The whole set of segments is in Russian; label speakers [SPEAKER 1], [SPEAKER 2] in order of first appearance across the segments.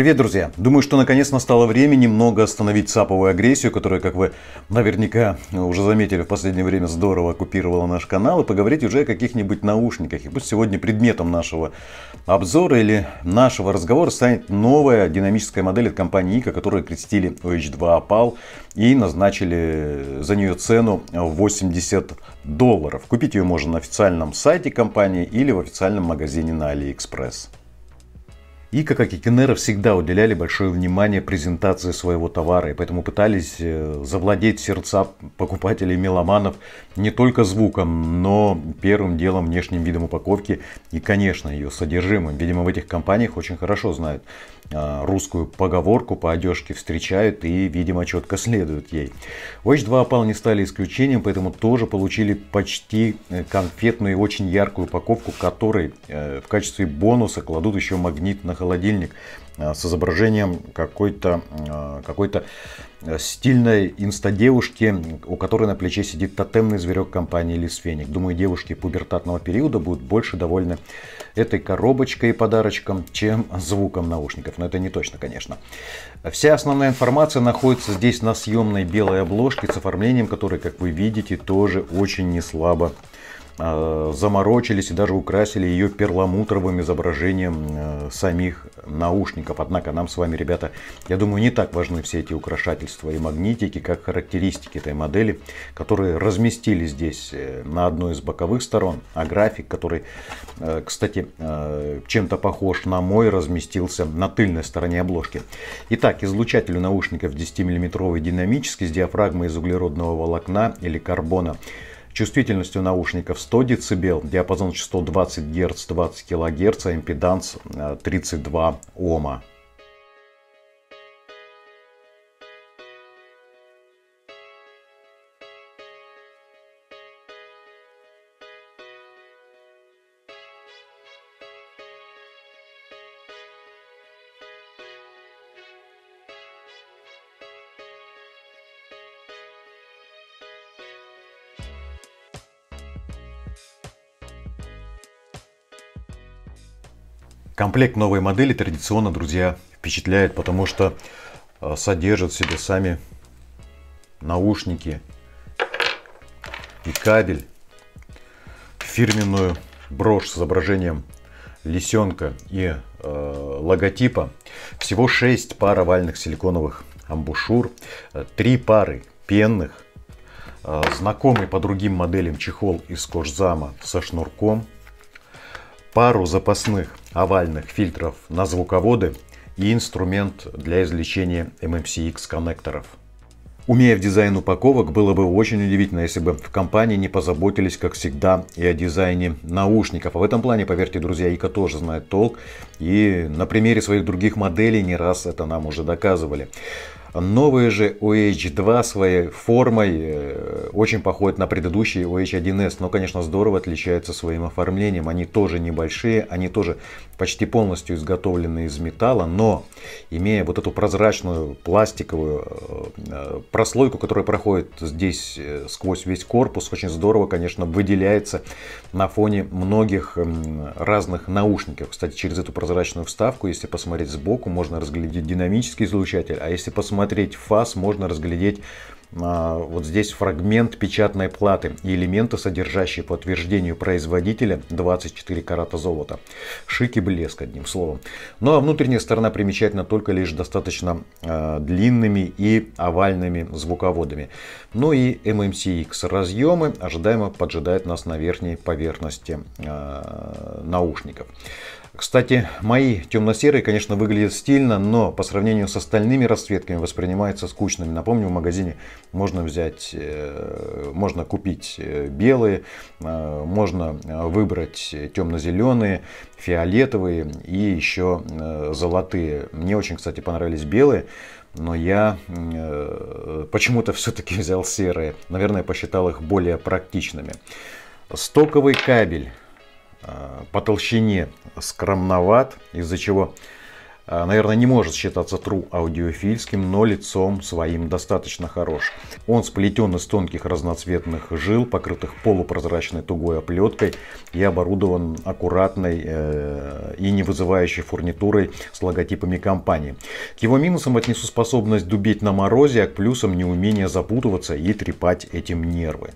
[SPEAKER 1] Привет, друзья! Думаю, что наконец настало время немного остановить саповую агрессию, которая, как вы наверняка уже заметили, в последнее время здорово оккупировала наш канал, и поговорить уже о каких-нибудь наушниках. И пусть сегодня предметом нашего обзора или нашего разговора станет новая динамическая модель от компании ICA, которую крестили OH2 Opal и назначили за нее цену 80 долларов. Купить ее можно на официальном сайте компании или в официальном магазине на AliExpress. И, как и Акикинеры, всегда уделяли большое внимание презентации своего товара, и поэтому пытались э, завладеть сердца покупателей меломанов не только звуком, но первым делом внешним видом упаковки и, конечно, ее содержимым. Видимо, в этих компаниях очень хорошо знают э, русскую поговорку по одежке встречают и, видимо, четко следуют ей. Watch 2 опал не стали исключением, поэтому тоже получили почти э, конфетную и очень яркую упаковку, которой в качестве бонуса кладут еще магнит на холодильник э, с изображением какой-то э, какой э, стильной инстадевушки, у которой на плече сидит тотемный зверек компании Лисфеник. Думаю, девушки пубертатного периода будут больше довольны этой коробочкой и подарочком, чем звуком наушников. Но это не точно, конечно. Вся основная информация находится здесь на съемной белой обложке с оформлением, которое, как вы видите, тоже очень не слабо. Э, заморочились и даже украсили ее перламутровым изображением э, самих наушников. Однако нам с вами, ребята, я думаю, не так важны все эти украшательства и магнитики, как характеристики этой модели, которые разместили здесь э, на одной из боковых сторон. А график, который, кстати, чем-то похож на мой, разместился на тыльной стороне обложки. Итак, излучателю наушников 10 миллиметровый динамический с диафрагмой из углеродного волокна или карбона – Чувствительностью наушников 100 дБ, диапазон частот 20 Гц, 20 кГц, импеданс 32 э, Ома. Комплект новой модели традиционно, друзья, впечатляет, потому что э, содержит в себе сами наушники и кабель, фирменную брошь с изображением лисенка и э, логотипа. Всего 6 пар овальных силиконовых амбушюр, 3 э, пары пенных, э, знакомый по другим моделям чехол из кожзама со шнурком – пару запасных овальных фильтров на звуководы и инструмент для извлечения MMCX коннекторов. Умея в дизайн упаковок, было бы очень удивительно, если бы в компании не позаботились, как всегда, и о дизайне наушников. А в этом плане, поверьте, друзья, Ика тоже знает толк. И на примере своих других моделей не раз это нам уже доказывали. Новые же OH2 своей формой э, очень походят на предыдущие OH1S, но, конечно, здорово отличаются своим оформлением. Они тоже небольшие, они тоже почти полностью изготовлены из металла, но имея вот эту прозрачную пластиковую э, э, прослойку, которая проходит здесь сквозь весь корпус, очень здорово, конечно, выделяется на фоне многих разных наушников. Кстати, через эту прозрачную вставку, если посмотреть сбоку, можно разглядеть динамический излучатель, а если посмотреть рассмотреть фас можно разглядеть а, вот здесь фрагмент печатной платы и элементы, содержащие по утверждению производителя 24 карата золота. Шик и блеск, одним словом. Ну а внутренняя сторона примечательна только лишь достаточно э, длинными и овальными звуководами. Ну и MMCX разъемы ожидаемо поджидают нас на верхней поверхности э, наушников. Кстати, мои темно-серые, конечно, выглядят стильно, но по сравнению с остальными расцветками воспринимаются скучными. Напомню, в магазине можно взять, э, можно купить э, белые, э, можно выбрать темно-зеленые, фиолетовые и еще золотые. Мне очень, кстати, понравились белые, но я почему-то все-таки взял серые. Наверное, посчитал их более практичными. Стоковый кабель по толщине скромноват, из-за чего а, наверное, не может считаться true аудиофильским, но лицом своим достаточно хорош. Он сплетен из тонких разноцветных жил, покрытых полупрозрачной тугой оплеткой и оборудован аккуратной э, и не вызывающей фурнитурой с логотипами компании. К его минусам отнесу способность дубить на морозе, а к плюсам неумение запутываться и трепать этим нервы.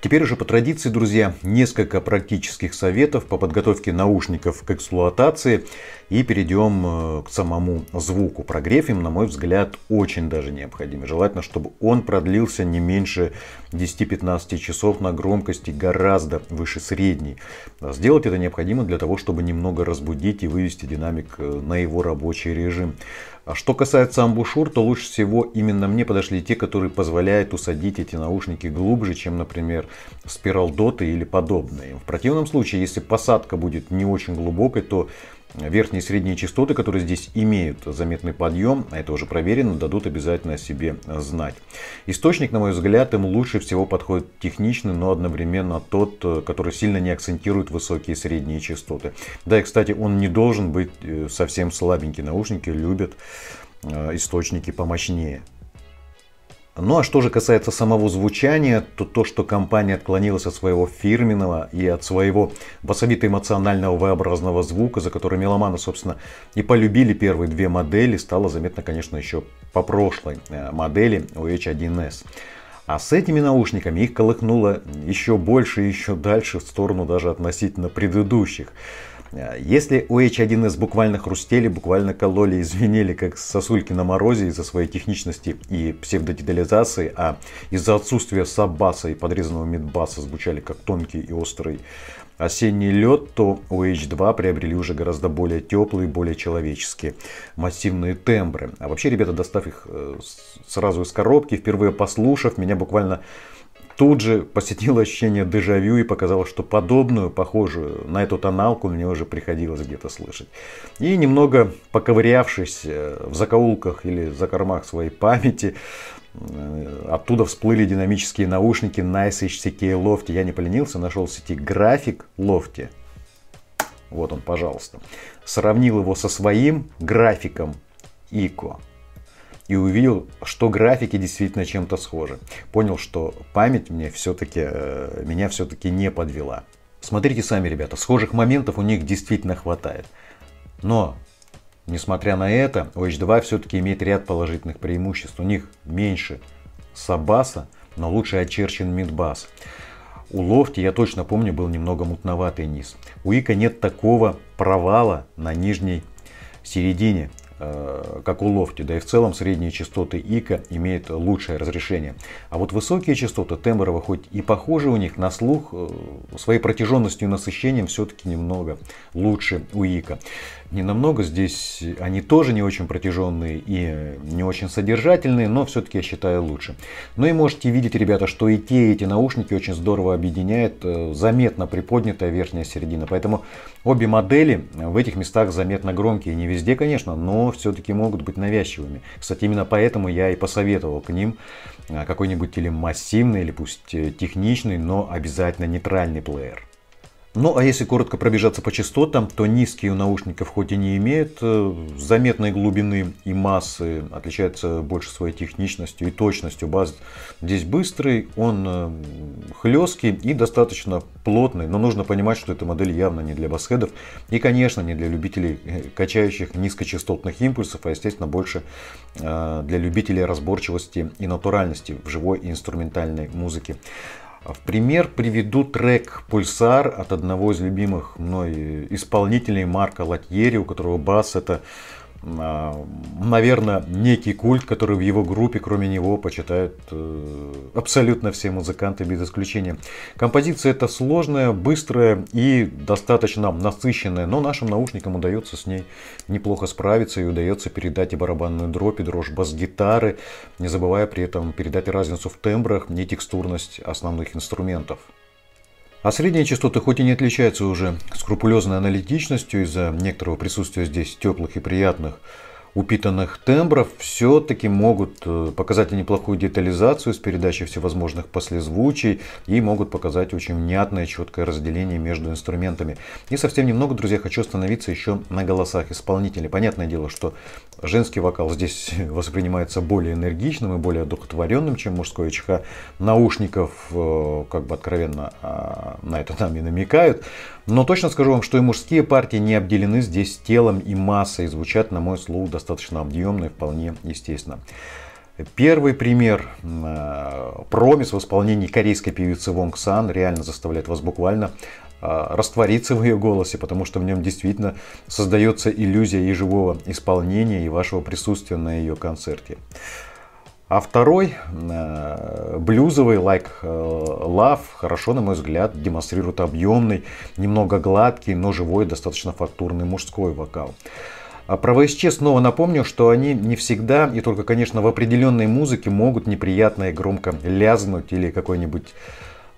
[SPEAKER 1] Теперь уже по традиции, друзья, несколько практических советов по подготовке наушников к эксплуатации и перейдем э, к самому звуку. Прогрев им, на мой взгляд, очень даже необходим. Желательно, чтобы он продлился не меньше 10-15 часов на громкости гораздо выше средней. А сделать это необходимо для того, чтобы немного разбудить и вывести динамик э, на его рабочий режим. А что касается амбушюр, то лучше всего именно мне подошли те, которые позволяют усадить эти наушники глубже, чем, например, спирал доты или подобные. В противном случае, если посадка будет не очень глубокой, то верхние и средние частоты, которые здесь имеют заметный подъем, а это уже проверено, дадут обязательно о себе знать. Источник, на мой взгляд, им лучше всего подходит техничный, но одновременно тот, э, который сильно не акцентирует высокие и средние частоты. Да и, кстати, он не должен быть э, совсем слабенький. Наушники любят э, источники помощнее. Ну а что же касается самого звучания, то то, что компания отклонилась от своего фирменного и от своего басовито-эмоционального V-образного звука, за который меломаны, собственно, и полюбили первые две модели, стало заметно, конечно, еще по прошлой э, модели OH1S. А с этими наушниками их колыхнуло еще больше и еще дальше в сторону даже относительно предыдущих. Э, если у H1S буквально хрустели, буквально кололи извинили, как сосульки на морозе из-за своей техничности и псевдодетализации, а из-за отсутствия саббаса и подрезанного мидбаса звучали как тонкий и острый осенний лед, то у H2 приобрели уже гораздо более теплые, более человеческие массивные тембры. А вообще, ребята, достав их э, сразу из коробки, впервые послушав, меня буквально тут же посетило ощущение дежавю и показалось, что подобную, похожую на эту тоналку мне уже приходилось где-то слышать. И немного поковырявшись э, в закоулках или закормах своей памяти, э, Оттуда всплыли динамические наушники Nice HCK Lofty. Я не поленился, нашел в сети график Lofty. Вот он, пожалуйста. Сравнил его со своим графиком Ico и увидел, что графики действительно чем-то схожи. Понял, что память мне все-таки, э, меня все-таки не подвела. Смотрите сами, ребята, схожих моментов у них действительно хватает. Но, несмотря на это, h 2 все-таки имеет ряд положительных преимуществ. У них меньше сабаса, но лучше очерчен мидбас. У лофти, я точно помню, был немного мутноватый низ. У Ика нет такого провала на нижней середине. Э, как у лофти, да и в целом средние частоты ИКа имеют лучшее разрешение. А вот высокие частоты тембровые, хоть и похожи у них на слух, э, своей протяженностью и насыщением все-таки немного лучше у ИКа. Не намного здесь они тоже не очень протяженные и не очень содержательные, но все-таки я считаю лучше. Ну и можете видеть, ребята, что и те, и эти наушники очень здорово объединяют э, заметно приподнятая верхняя середина. Поэтому обе модели в этих местах заметно громкие. Не везде, конечно, но все-таки могут быть навязчивыми. Кстати, именно поэтому я и посоветовал к ним а, какой-нибудь или массивный, или пусть э, техничный, но обязательно нейтральный плеер. Ну а если коротко пробежаться по частотам, то низкие у наушников хоть и не имеют э, заметной глубины и массы, отличается больше своей техничностью и точностью. Бас здесь быстрый, он э, хлесткий и достаточно плотный, но нужно понимать, что эта модель явно не для басхедов и, конечно, не для любителей э, качающих низкочастотных импульсов, а, естественно, больше для любителей разборчивости и натуральности в живой инструментальной музыке. А в пример приведу трек «Пульсар» от одного из любимых мной исполнителей Марка Латьери, у которого бас это а, наверное, некий культ, который в его группе, кроме него, почитают э, абсолютно все музыканты без исключения. Композиция это сложная, быстрая и достаточно насыщенная, но нашим наушникам удается с ней неплохо справиться и удается передать и барабанную дробь, и дрожь бас-гитары, не забывая при этом передать разницу в тембрах и текстурность основных инструментов. А средние частоты хоть и не отличаются уже скрупулезной аналитичностью из-за некоторого присутствия здесь теплых и приятных упитанных тембров все-таки могут э, показать неплохую детализацию с передачей всевозможных послезвучий и могут показать очень внятное четкое разделение между инструментами. И совсем немного, друзья, хочу остановиться еще на голосах исполнителей. Понятное дело, что женский вокал здесь воспринимается более энергичным и более духотворенным, чем мужской ЧХ. Наушников, э, как бы откровенно а, на это нам и намекают. Но точно скажу вам, что и мужские партии не обделены здесь телом и массой, и звучат, на мой слух, достаточно объемно и вполне естественно. Первый пример э, промис в исполнении корейской певицы Вонг Сан реально заставляет вас буквально э, раствориться в ее голосе, потому что в нем действительно создается иллюзия и живого исполнения, и вашего присутствия на ее концерте. А второй, э, блюзовый, like э, love, хорошо, на мой взгляд, демонстрирует объемный, немного гладкий, но живой, достаточно фактурный мужской вокал. А про ВСЧ снова напомню, что они не всегда и только, конечно, в определенной музыке могут неприятно и громко лязнуть или какой-нибудь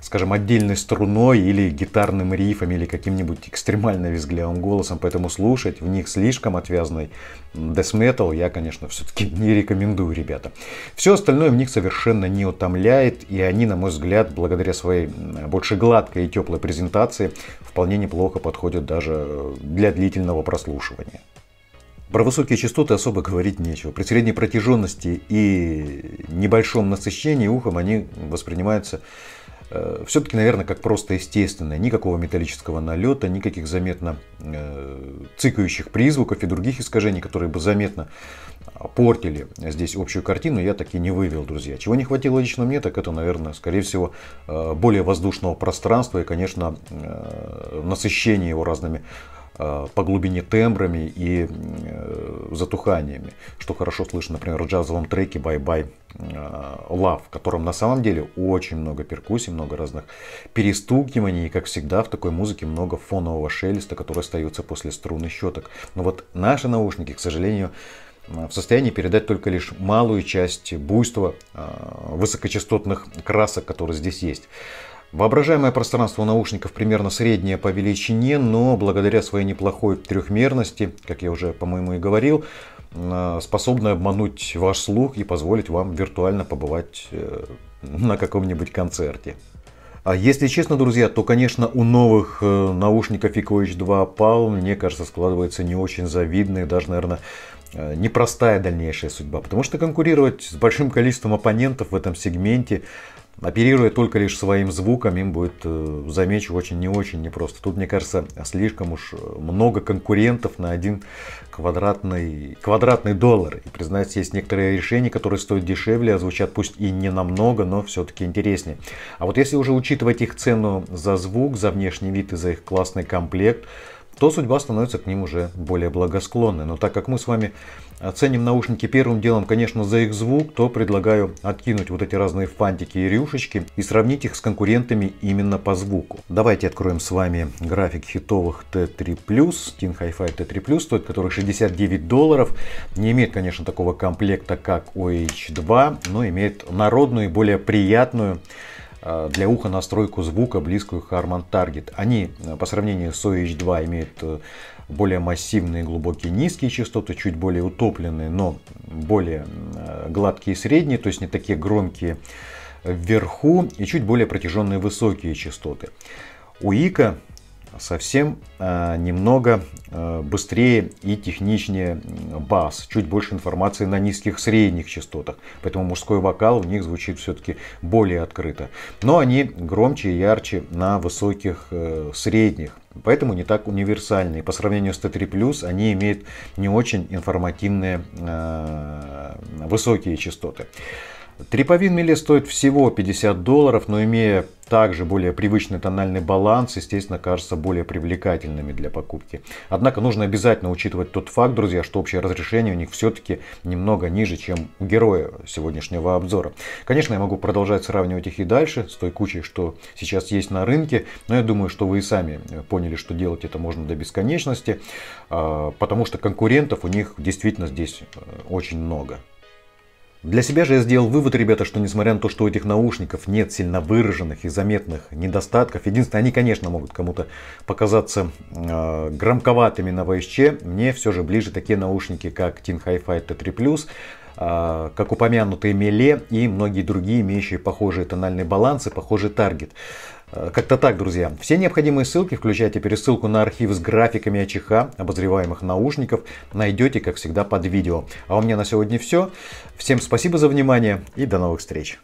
[SPEAKER 1] скажем, отдельной струной или гитарным рифом, или каким-нибудь экстремально визгливым голосом, поэтому слушать в них слишком отвязный death metal я, конечно, все-таки не рекомендую, ребята. Все остальное в них совершенно не утомляет, и они, на мой взгляд, благодаря своей больше гладкой и теплой презентации, вполне неплохо подходят даже э, для длительного прослушивания. Про высокие частоты особо говорить нечего. При средней протяженности и небольшом насыщении ухом они воспринимаются Э, все-таки, наверное, как просто естественное. Никакого металлического налета, никаких заметно э, цикающих призвуков и других искажений, которые бы заметно портили здесь общую картину, я таки не вывел, друзья. Чего не хватило лично мне, так это, наверное, скорее всего, э, более воздушного пространства и, конечно, насыщение его разными Э, по глубине тембрами и э, затуханиями, что хорошо слышно, например, в джазовом треке «Bye Bye э, Love», в котором на самом деле очень много перкуссий, много разных перестукиваний, и, как всегда, в такой музыке много фонового шелеста, который остается после струн и щеток. Но вот наши наушники, к сожалению, в состоянии передать только лишь малую часть буйства высокочастотных красок, которые здесь есть. Воображаемое пространство наушников примерно среднее по величине, но благодаря своей неплохой трехмерности, как я уже, по-моему, и говорил, э, способны обмануть ваш слух и позволить вам виртуально побывать э, на каком-нибудь концерте. А если честно, друзья, то, конечно, у новых э, наушников EcoH 2 PAL, мне кажется, складывается не очень завидная, даже, наверное, непростая дальнейшая судьба, потому что конкурировать с большим количеством оппонентов в этом сегменте Оперируя только лишь своим звуком, им будет, э, замечу, очень не очень непросто. Тут, мне кажется, слишком уж э, много конкурентов на один квадратный, квадратный доллар. И, признаюсь, есть некоторые решения, которые стоят дешевле, а звучат пусть и не намного, но все-таки интереснее. А вот если уже учитывать их цену за звук, за внешний вид и за их классный комплект – то судьба становится к ним уже более благосклонной. Но так как мы с вами оценим наушники первым делом, конечно, за их звук, то предлагаю откинуть вот эти разные фантики и рюшечки и сравнить их с конкурентами именно по звуку. Давайте откроем с вами график хитовых T3+, Tin Hi-Fi T3+, стоит который 69 долларов. Не имеет, конечно, такого комплекта, как OH2, но имеет народную и более приятную Э, для уха настройку звука, близкую к Harman Target. Они э, по сравнению с OH2 имеют э, более массивные, глубокие, низкие частоты, чуть более утопленные, но более гладкие средние, то есть не такие громкие вверху и чуть более протяженные высокие частоты. У Ика совсем э, немного э, быстрее и техничнее бас, чуть больше информации на низких средних частотах, поэтому мужской вокал в них звучит все-таки более открыто. Но они громче и ярче на высоких э, средних, поэтому не так универсальные по сравнению с Т3+, они имеют не очень информативные высокие частоты. Треповин миле стоит всего 50 долларов, но имея также более привычный тональный баланс, естественно, кажутся более привлекательными для покупки. Однако нужно обязательно учитывать тот факт, друзья, что общее разрешение у них все-таки немного ниже, чем у героя сегодняшнего обзора. Конечно, я могу продолжать сравнивать их и дальше с той кучей, что сейчас есть на рынке, но я думаю, что вы и сами э, поняли, что делать это можно до бесконечности, а, потому что конкурентов у них действительно здесь э, очень много. Для себя же я сделал вывод, ребята, что несмотря на то, что у этих наушников нет сильно выраженных и заметных недостатков, единственное, они, конечно, могут кому-то показаться э, громковатыми на VSC, мне все же ближе такие наушники, как Team Hi-Fi T3+, э, как упомянутые Меле и многие другие, имеющие похожие тональные балансы, похожий таргет. Э, как-то так, друзья. Все необходимые ссылки, включая теперь ссылку на архив с графиками АЧХ, обозреваемых наушников, найдете, как всегда, под видео. А у меня на сегодня все. Всем спасибо за внимание и до новых встреч.